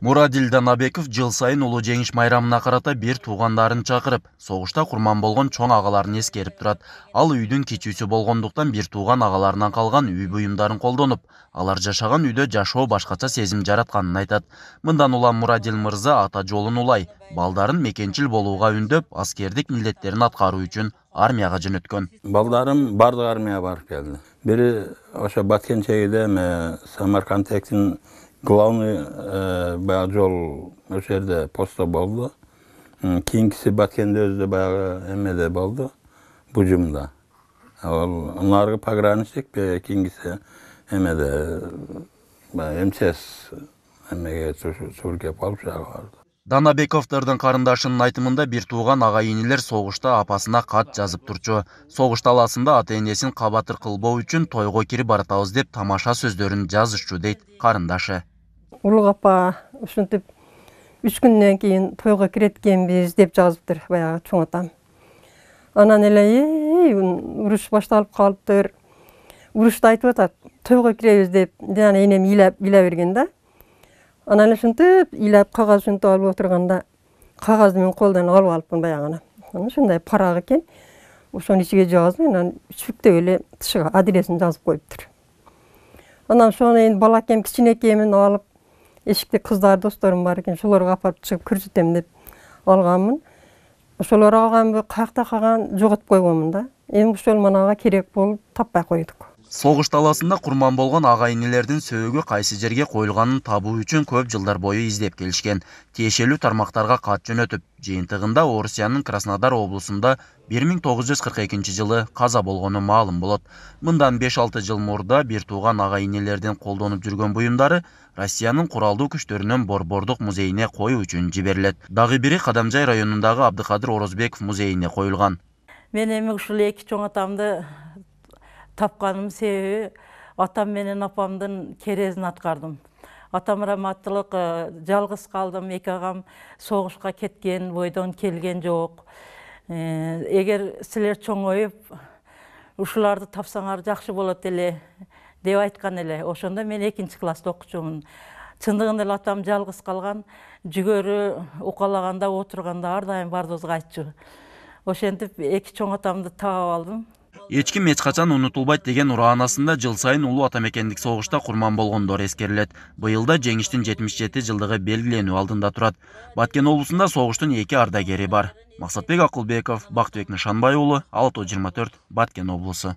мурадил данабеков жыл сайын улуу жеңиш майрамына карата бир туугандарын чакырып согушта курман болгон чоң агаларын эскерип турат ал үйдүн кичүүсү болгондуктан бир тууган агаларынан калган үй буюмдарын колдонуп алар жашаган үйдө жашоо башкача сезим жаратканын айтат мындан улам мурадил мырза ата жолун улай балдарын мекенчил болууга үндөп аскердик милдеттерин аткаруу үчүн армияга жөнөткөн балдарым баардык армияга барып келди бири ошо баткен чегиде эме самаркандеин главный баягы жол ошол жерде посто болду кийинкиси баткенде өзү да баягы эмеде болду бужумда ал наргы пограничник кийингиси эмеде баягы мчс эмеге тургеп алып жагы барды данабековдордун қарындашының айтымында бир туған аға инилер соғышта апасына қат жазып турчу согуш талаасында ата энесин кабатыр кылбоо үчүн тойго кирип баратабыз деп тамаша сөздерін жазышчу дейт қарындашы. ұрлық апа ушинтип үш күннен кейін тойго кирет біз деп жазыптыр баягы чоң атам анан эле ей уруш башталып калыптыр айтып атат тойго киребиз деп анан энем ыйлап берген да анан ушинтип ыйлап кагаз ушинтип алып отурганда кагазды мен колдон алып алыпмын баягыны анан ушундай парак экен ошонун ичиге жазып анан шүктөп эле тышыга адресин жазып коюптур анан ошону эми бала кичинекейимин алып эшикте кыздар досторум бар экен ошолорго апарып чыгып көрсөтөм деп алганмын ошолор алганбы каякта калган жоготуп койгонмун да эми ошол манага керек болуп таппай койдук соғыш таласында құрман болған ағайынелердің інілердің сөгі қайсы жерге қойылғанын табу үшін көп жылдар бойы іздеп келішкен тиешелүү тармақтарға қат өтіп, жиынтығында орусияның краснодар облысында 1942 жылы қаза болғаны малым болады мындан 5-6 жыл мұрда бір туған ағайынелерден қолдонып қолданып жүрген бұйымдары россияның құралды күштерінің борбордық музейіне қою үшін жіберіледі дағы бірі қадамжай районындағы абдықадыр оразбеков музейіне қойылған мен эми ушул екі чоң атамды тапқаным себебі атам менен апамдын керезін атқардым. атам раматылык жалгыз калдым эки агам согушка кеткен бойдон келген жок эгер силер чоңоюп ушуларды тапсаңар жакшы болот эле деп айткан эле ошондо мен экинчи класста окучумун чындыгында эле атам жалгыз калган жүгөрү укалаганда отурганда ар дайым бардыбызга айтчу ошентип эки чоң атамды таап алдым эч ким эч качан унутулбайт деген ураанасында жыл сайын улуу ата мекендик согушта курман болгондор эскерилет быйыл да жеңиштин жетимиш жети жылдыгы белгиленүү алдында турат баткен облусунда согуштун эки ардагери бар максатбек акылбеков бактыбек нышанбай уулу ала тоо жыйырма төрт баткен облусу